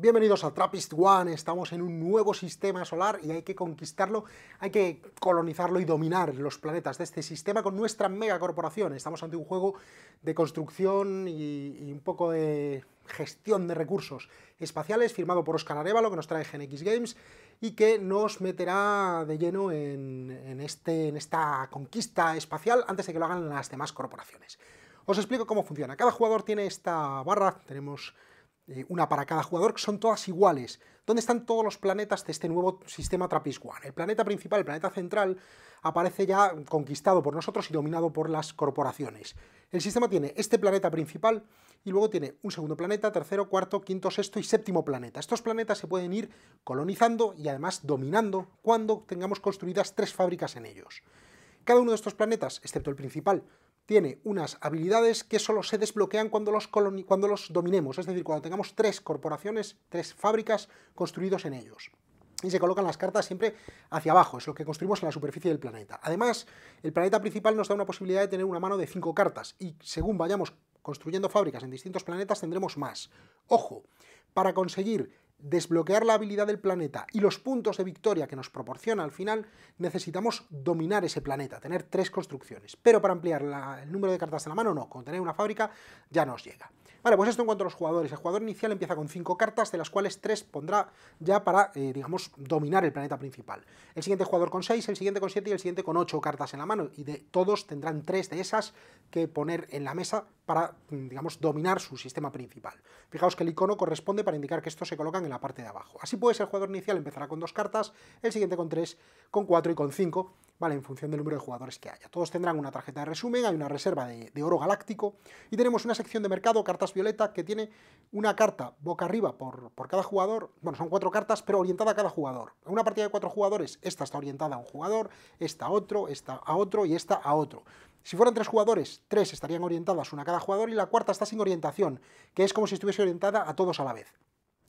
Bienvenidos a Trappist One, estamos en un nuevo sistema solar y hay que conquistarlo, hay que colonizarlo y dominar los planetas de este sistema con nuestra megacorporación. Estamos ante un juego de construcción y, un poco de gestión de recursos espaciales firmado por Oscar Arevalo que nos trae GenX Games y que nos meterá de lleno en, este, en esta conquista espacial antes de que lo hagan las demás corporaciones. Os explico cómo funciona. Cada jugador tiene esta barra, tenemos eh, una para cada jugador, que son todas iguales. ¿Dónde están todos los planetas de este nuevo sistema Trappist El planeta principal, el planeta central, aparece ya conquistado por nosotros y dominado por las corporaciones. El sistema tiene este planeta principal y luego tiene un segundo planeta, tercero, cuarto, quinto, sexto y séptimo planeta. Estos planetas se pueden ir colonizando y además dominando cuando tengamos construidas tres fábricas en ellos. Cada uno de estos planetas, excepto el principal, tiene unas habilidades que solo se desbloquean cuando los, cuando los dominemos, es decir, cuando tengamos tres corporaciones, tres fábricas construidos en ellos. Y se colocan las cartas siempre hacia abajo, es lo que construimos en la superficie del planeta. Además, el planeta principal nos da una posibilidad de tener una mano de cinco cartas, y según vayamos construyendo fábricas en distintos planetas tendremos más. Ojo, para conseguir desbloquear la habilidad del planeta y los puntos de victoria que nos proporciona al final, necesitamos dominar ese planeta, tener tres construcciones. Pero para ampliar el número de cartas en la mano, no, con tener una fábrica ya nos llega. Vale, pues esto en cuanto a los jugadores. El jugador inicial empieza con 5 cartas, de las cuales 3 pondrá ya para, eh, digamos, dominar el planeta principal. El siguiente jugador con 6, el siguiente con 7 y el siguiente con 8 cartas en la mano. Y de todos tendrán 3 de esas que poner en la mesa para, mm, digamos, dominar su sistema principal. Fijaos que el icono corresponde para indicar que estos se colocan en la parte de abajo. Así pues, el jugador inicial empezará con 2 cartas, el siguiente con 3, con 4 y con 5 ¿vale? En función del número de jugadores que haya. Todos tendrán una tarjeta de resumen, hay una reserva de, oro galáctico y tenemos una sección de mercado, cartas violeta, que tiene una carta boca arriba por, por cada jugador. Bueno, son cuatro cartas, pero orientada a cada jugador. En una partida de cuatro jugadores, esta está orientada a un jugador, esta a otro, esta a otro y esta a otro. Si fueran tres jugadores, tres estarían orientadas, una a cada jugador, y la cuarta está sin orientación, que es como si estuviese orientada a todos a la vez.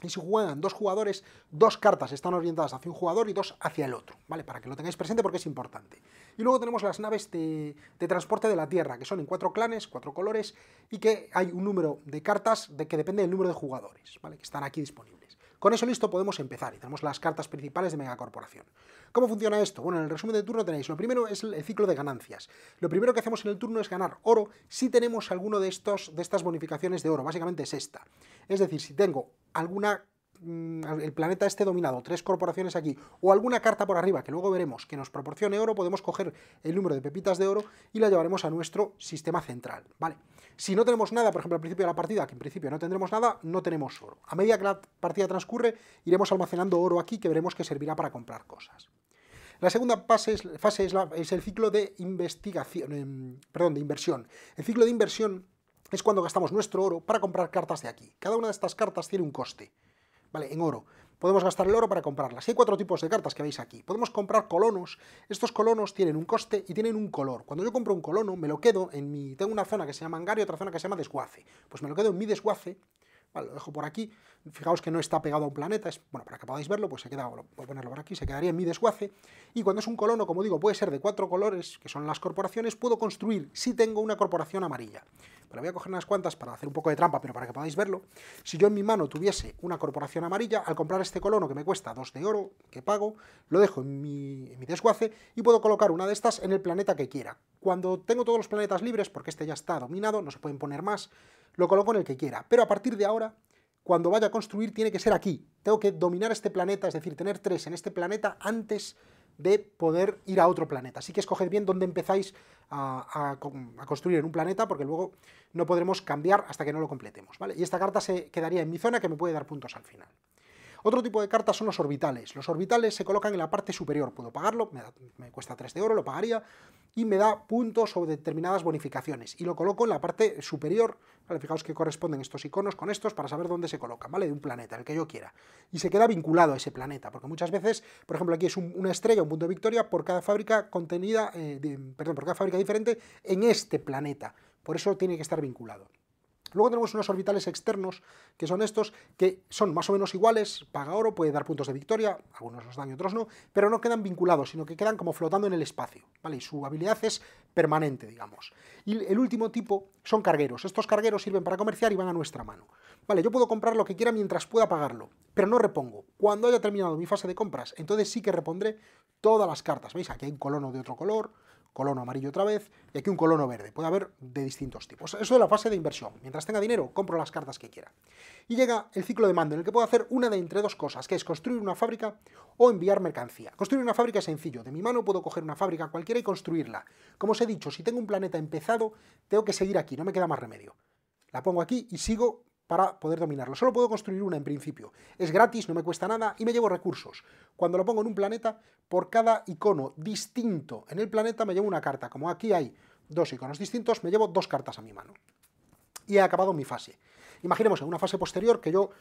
Y si juegan dos jugadores, dos cartas están orientadas hacia un jugador y dos hacia el otro, ¿vale? Para que lo tengáis presente porque es importante. Y luego tenemos las naves de, transporte de la Tierra, que son en cuatro clanes, cuatro colores, y que hay un número de cartas de, que depende del número de jugadores, ¿vale? Que están aquí disponibles. Con eso listo podemos empezar y tenemos las cartas principales de megacorporación. ¿Cómo funciona esto? Bueno, en el resumen de turno tenéis, lo primero es el ciclo de ganancias. Lo primero que hacemos en el turno es ganar oro si tenemos alguno de, estos, de estas bonificaciones de oro, básicamente es esta. Es decir, si tengo alguna Mm, el planeta esté dominado, tres corporaciones aquí, o alguna carta por arriba, que luego veremos, que nos proporcione oro, podemos coger el número de pepitas de oro y la llevaremos a nuestro sistema central, ¿vale? Si no tenemos nada, por ejemplo, al principio de la partida, que en principio no tendremos nada, no tenemos oro. A medida que la partida transcurre, iremos almacenando oro aquí, que veremos que servirá para comprar cosas. La segunda fase, es, el ciclo de investigación, em, perdón, de inversión. El ciclo de inversión es cuando gastamos nuestro oro para comprar cartas de aquí. Cada una de estas cartas tiene un coste. ¿vale? En oro. Podemos gastar el oro para comprarlas. Hay cuatro tipos de cartas que veis aquí. Podemos comprar colonos. Estos colonos tienen un coste y tienen un color. Cuando yo compro un colono, me lo quedo en mi... Tengo una zona que se llama hangar y otra zona que se llama desguace. Pues me lo quedo en mi desguace lo dejo por aquí. Fijaos que no está pegado a un planeta. Es, bueno, para que podáis verlo, pues se queda, voy a ponerlo por aquí, se quedaría en mi desguace. Y cuando es un colono, como digo, puede ser de cuatro colores, que son las corporaciones, puedo construir si tengo una corporación amarilla pero voy a coger unas cuantas para hacer un poco de trampa, pero para que podáis verlo, si yo en mi mano tuviese una corporación amarilla, al comprar este colono que me cuesta 2 de oro, que pago, lo dejo en mi, desguace y puedo colocar una de estas en el planeta que quiera. Cuando tengo todos los planetas libres, porque este ya está dominado, no se pueden poner más, lo coloco en el que quiera. Pero a partir de ahora, cuando vaya a construir, tiene que ser aquí. Tengo que dominar este planeta, es decir, tener tres en este planeta antes de poder ir a otro planeta. Así que escoged bien dónde empezáis a, a construir en un planeta, porque luego no podremos cambiar hasta que no lo completemos. ¿vale? Y esta carta se quedaría en mi zona, que me puede dar puntos al final. Otro tipo de cartas son los orbitales. Los orbitales se colocan en la parte superior. Puedo pagarlo, me, cuesta 3 de oro, lo pagaría, y me da puntos o determinadas bonificaciones. Y lo coloco en la parte superior. fijaos que corresponden estos iconos con estos para saber dónde se colocan, ¿vale? De un planeta, el que yo quiera. Y se queda vinculado a ese planeta, porque muchas veces, por ejemplo, aquí es una estrella, un punto de victoria, por cada fábrica contenida, eh, perdón, por cada fábrica diferente en este planeta. Por eso tiene que estar vinculado. Luego tenemos unos orbitales externos, que son estos, que son más o menos iguales, paga oro, puede dar puntos de victoria, algunos los dan y otros no, pero no quedan vinculados, sino que quedan como flotando en el espacio, ¿vale? Y su habilidad es permanente, digamos. Y el último tipo son cargueros. Estos cargueros sirven para comerciar y van a nuestra mano. Vale, yo puedo comprar lo que quiera mientras pueda pagarlo, pero no repongo. Cuando haya terminado mi fase de compras, entonces sí que repondré todas las cartas. ¿Veis? Aquí hay un colono de otro color, colono amarillo otra vez, y aquí un colono verde. Puede haber de distintos tipos. Eso es la fase de inversión. Mientras tenga dinero, compro las cartas que quiera. Y llega el ciclo de mando, en el que puedo hacer una de entre dos cosas, que es construir una fábrica o enviar mercancía. Construir una fábrica es sencillo. De mi mano puedo coger una fábrica cualquiera y construirla. Como os he dicho, si tengo un planeta empezado, tengo que seguir aquí, no me queda más remedio. La pongo aquí y sigo para poder dominarlo. Solo puedo construir una en principio. Es gratis, no me cuesta nada y me llevo recursos. Cuando lo pongo en un planeta, por cada icono distinto en el planeta me llevo una carta. Como aquí hay dos iconos distintos, me llevo dos cartas a mi mano. Y he acabado mi fase. Imaginemos en una fase posterior que yo,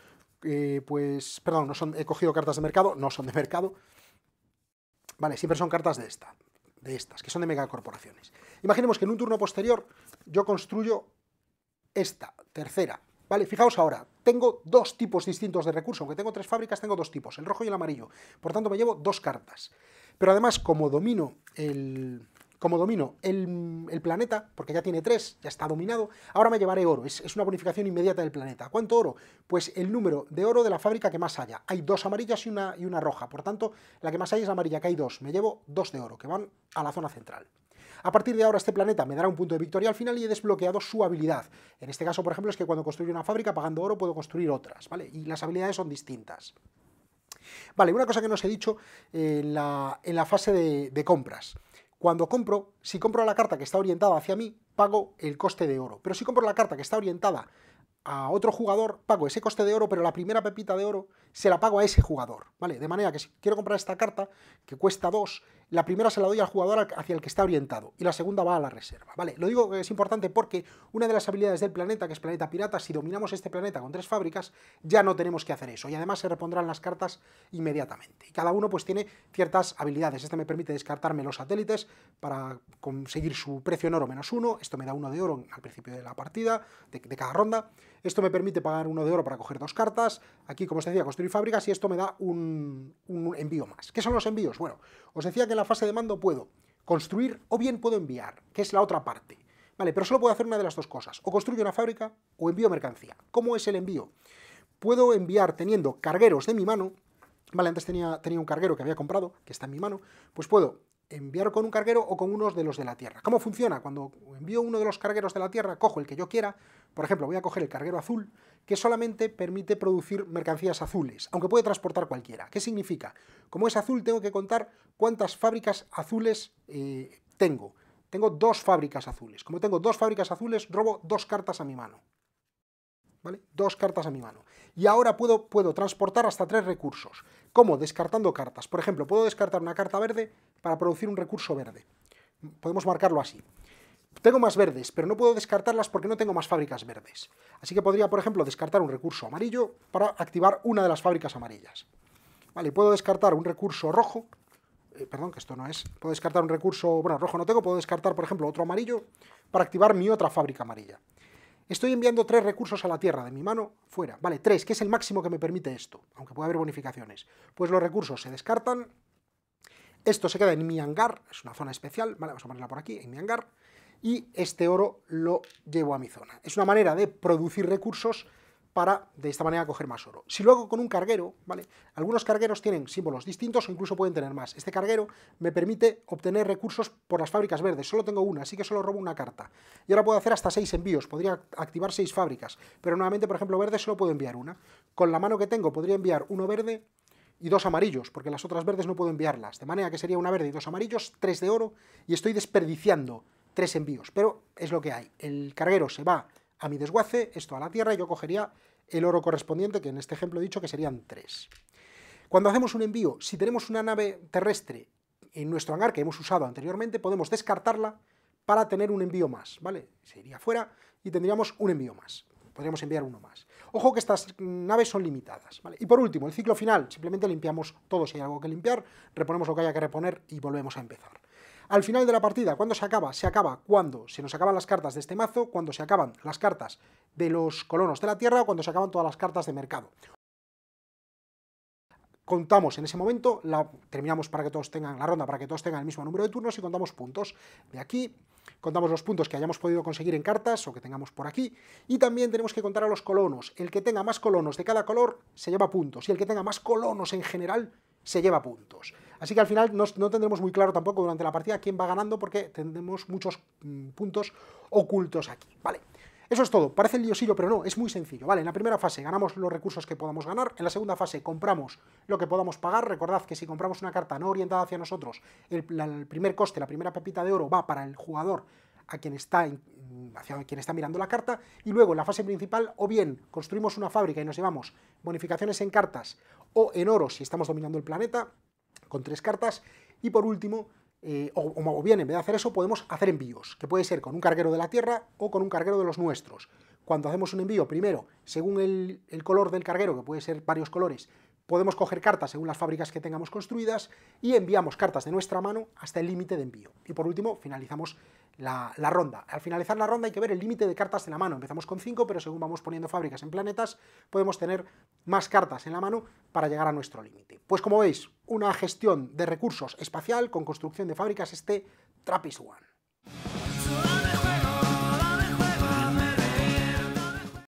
eh, pues, perdón, no son, he cogido cartas de mercado, no son de mercado. Vale, siempre son cartas de esta, de estas, que son de megacorporaciones. Imaginemos que en un turno posterior yo construyo esta tercera ¿Vale? Fijaos ahora, tengo dos tipos distintos de recursos, aunque tengo tres fábricas, tengo dos tipos, el rojo y el amarillo. Por tanto, me llevo dos cartas. Pero además, como domino el, como domino el, planeta, porque ya tiene tres, ya está dominado, ahora me llevaré oro, es, una bonificación inmediata del planeta. ¿Cuánto oro? Pues el número de oro de la fábrica que más haya. Hay dos amarillas y una, y una roja, por tanto, la que más haya es amarilla, que hay dos. Me llevo dos de oro, que van a la zona central. A partir de ahora este planeta me dará un punto de victoria al final y he desbloqueado su habilidad. En este caso, por ejemplo, es que cuando construyo una fábrica pagando oro puedo construir otras, ¿vale? Y las habilidades son distintas. Vale, una cosa que no os he dicho eh, en, la, fase de, compras. Cuando compro, si compro la carta que está orientada hacia mí, pago el coste de oro. Pero si compro la carta que está orientada a otro jugador, pago ese coste de oro, pero la primera pepita de oro se la pago a ese jugador, ¿vale? De manera que si quiero comprar esta carta, que cuesta dos la primera se la doy al jugador hacia el que está orientado y la segunda va a la reserva. Vale, lo digo que es importante porque una de las habilidades del planeta, que es planeta pirata, si dominamos este planeta con tres fábricas, ya no tenemos que hacer eso y además se repondrán las cartas inmediatamente. Y cada uno pues tiene ciertas habilidades. Este me permite descartarme los satélites para conseguir su precio en oro menos uno. Esto me da uno de oro al principio de la partida, de, cada ronda. Esto me permite pagar uno de oro para coger dos cartas. Aquí, como os decía, construir fábricas y esto me da un envío más. ¿Qué son los envíos? Bueno, os decía que en la fase de mando puedo construir o bien puedo enviar, que es la otra parte. Vale, pero solo puedo hacer una de las dos cosas. O construyo una fábrica o envío mercancía. ¿Cómo es el envío? Puedo enviar teniendo cargueros de mi mano. Vale, antes tenía, tenía un carguero que había comprado, que está en mi mano. Pues puedo enviar con un carguero o con unos de los de la Tierra. ¿Cómo funciona? Cuando envío uno de los cargueros de la Tierra, cojo el que yo quiera. Por ejemplo, voy a coger el carguero azul que solamente permite producir mercancías azules, aunque puede transportar cualquiera. ¿Qué significa? Como es azul, tengo que contar cuántas fábricas azules eh, tengo. Tengo dos fábricas azules. Como tengo dos fábricas azules, robo dos cartas a mi mano. ¿Vale? Dos cartas a mi mano. Y ahora puedo, puedo transportar hasta tres recursos. ¿Cómo? Descartando cartas. Por ejemplo, puedo descartar una carta verde para producir un recurso verde. Podemos marcarlo así. Tengo más verdes, pero no puedo descartarlas porque no tengo más fábricas verdes. Así que podría, por ejemplo, descartar un recurso amarillo para activar una de las fábricas amarillas. Vale, puedo descartar un recurso rojo. Eh, perdón, que esto no es. Puedo descartar un recurso... Bueno, rojo no tengo. Puedo descartar, por ejemplo, otro amarillo para activar mi otra fábrica amarilla. Estoy enviando tres recursos a la Tierra de mi mano fuera. Vale, tres, que es el máximo que me permite esto, aunque puede haber bonificaciones. Pues los recursos se descartan. Esto se queda en mi hangar, es una zona especial, vale, vamos a ponerla por aquí, en mi hangar y este oro lo llevo a mi zona. Es una manera de producir recursos para de esta manera coger más oro. Si lo hago con un carguero, ¿vale? Algunos cargueros tienen símbolos distintos o incluso pueden tener más. Este carguero me permite obtener recursos por las fábricas verdes. Solo tengo una, así que solo robo una carta. Y ahora puedo hacer hasta seis envíos, podría activar seis fábricas. Pero nuevamente, por ejemplo, verde solo puedo enviar una. Con la mano que tengo podría enviar uno verde y dos amarillos, porque las otras verdes no puedo enviarlas. De manera que sería una verde y dos amarillos, tres de oro, y estoy desperdiciando tres envíos, pero es lo que hay. El carguero se va a mi desguace, esto a la Tierra, y yo cogería el oro correspondiente, que en este ejemplo he dicho que serían tres. Cuando hacemos un envío, si tenemos una nave terrestre en nuestro hangar que hemos usado anteriormente, podemos descartarla para tener un envío más, ¿vale? Se iría fuera y tendríamos un envío más. Podríamos enviar uno más. Ojo que estas naves son limitadas, ¿vale? Y por último, el ciclo final, simplemente limpiamos todo si hay algo que limpiar, reponemos lo que haya que reponer y volvemos a empezar. Al final de la partida, ¿cuándo se acaba? Se acaba cuando se nos acaban las cartas de este mazo, cuando se acaban las cartas de los colonos de la tierra o cuando se acaban todas las cartas de mercado contamos en ese momento, la, terminamos para que todos tengan la ronda, para que todos tengan el mismo número de turnos y contamos puntos. De aquí contamos los puntos que hayamos podido conseguir en cartas o que tengamos por aquí y también tenemos que contar a los colonos. El que tenga más colonos de cada color se lleva puntos y el que tenga más colonos en general se lleva puntos. Así que al final no, tendremos muy claro tampoco durante la partida quién va ganando porque tendremos muchos mm, puntos ocultos aquí, ¿vale? Eso es todo, parece el liosillo, pero no, es muy sencillo, ¿vale? En la primera fase ganamos los recursos que podamos ganar, en la segunda fase compramos lo que podamos pagar, recordad que si compramos una carta no orientada hacia nosotros, el, primer coste, la primera papita de oro va para el jugador a quien está en hacia quien está mirando la carta, y luego en la fase principal o bien construimos una fábrica y nos llevamos bonificaciones en cartas o en oro si estamos dominando el planeta con tres cartas, y por último, eh, o, bien en vez de hacer eso podemos hacer envíos, que puede ser con un carguero de la Tierra o con un carguero de los nuestros. Cuando hacemos un envío, primero, según el color del carguero, que puede ser varios colores, podemos coger cartas según las fábricas que tengamos construidas y enviamos cartas de nuestra mano hasta el límite de envío. Y por último, finalizamos la, ronda. Al finalizar la ronda hay que ver el límite de cartas en la mano. Empezamos con 5, pero según vamos poniendo fábricas en planetas, podemos tener más cartas en la mano para llegar a nuestro límite. Pues como veis, una gestión de recursos espacial con construcción de fábricas, este Trappist One.